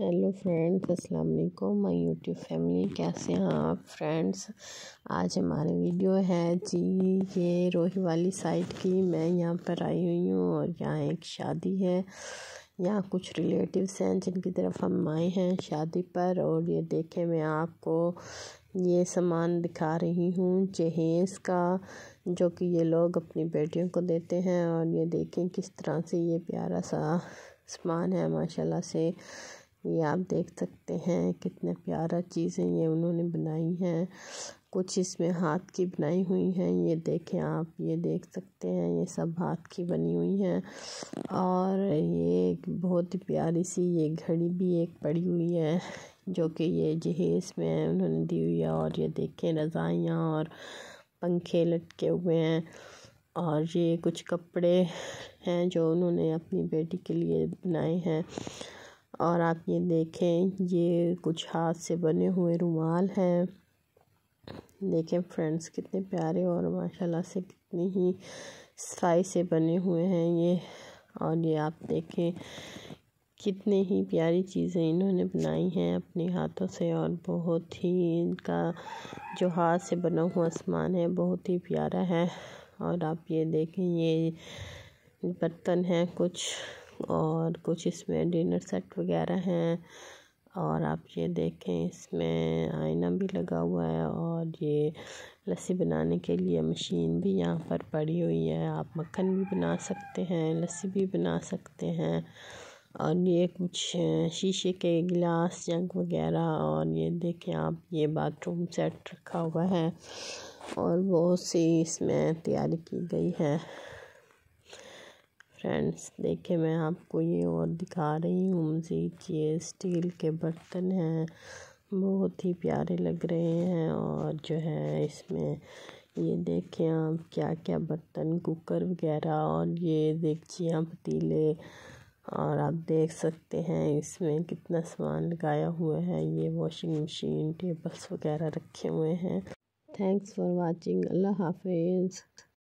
hello friends अस्सलाम वालेकुम my YouTube family कैसे हैं आप फ्रेंड्स आज हमारे वीडियो है जी ये रोही वाली साइट की मैं यहाँ पर आई हुई हूँ और यहाँ एक शादी है यहाँ कुछ रिलेटिव्स हैं जिनकी तरफ हम आए हैं शादी पर और ये देखें मैं आपको ये सामान दिखा रही हूँ जहेज़ का जो कि ये लोग अपनी बेटियों को देते हैं और ये देखें किस तरह से ये प्यारा सा सामान है माशाल्लाह से ये आप देख सकते हैं कितने प्यारा चीज़ है ये उन्होंने बनाई है कुछ इसमें हाथ की बनाई हुई हैं ये देखें आप ये देख सकते हैं ये सब हाथ की बनी हुई हैं और ये बहुत ही प्यारी सी ये घड़ी भी एक पड़ी हुई है जो कि ये जहेज़ में उन्होंने दी हुई है और ये देखें रज़ाइयाँ और पंखे लटके हुए हैं और ये कुछ कपड़े हैं जो उन्होंने अपनी बेटी के लिए बनाए हैं और आप ये देखें ये कुछ हाथ से बने हुए रुमाल हैं देखें फ्रेंड्स कितने प्यारे और माशाल्लाह से कितनी ही सिलाई से बने हुए हैं ये और ये आप देखें कितने ही प्यारी चीज़ें इन्होंने बनाई हैं अपने हाथों से और बहुत ही इनका जो हाथ से बना हुआ आसमान है बहुत ही प्यारा है और आप ये देखें ये बर्तन हैं कुछ और कुछ इसमें डिनर सेट वगैरह हैं और आप ये देखें इसमें आईना भी लगा हुआ है और ये लस्सी बनाने के लिए मशीन भी यहाँ पर पड़ी हुई है आप मक्खन भी बना सकते हैं लस्सी भी बना सकते हैं और ये कुछ शीशे के गिलास जंग वगैरह और ये देखें आप ये बाथरूम सेट रखा हुआ है और बहुत सी इसमें तैयारी की गई है फ्रेंड्स देखिए मैं आपको ये और दिखा रही हूँ मज़ीद ये स्टील के बर्तन हैं बहुत ही प्यारे लग रहे हैं और जो है इसमें ये देखें आप क्या क्या बर्तन कुकर वगैरह और ये देखिए पतीले और आप देख सकते हैं इसमें कितना सामान लगाया हुआ है ये वॉशिंग मशीन टेबल्स वगैरह रखे हुए हैं थैंक्स फॉर वाचिंग अल्लाह हाफिज़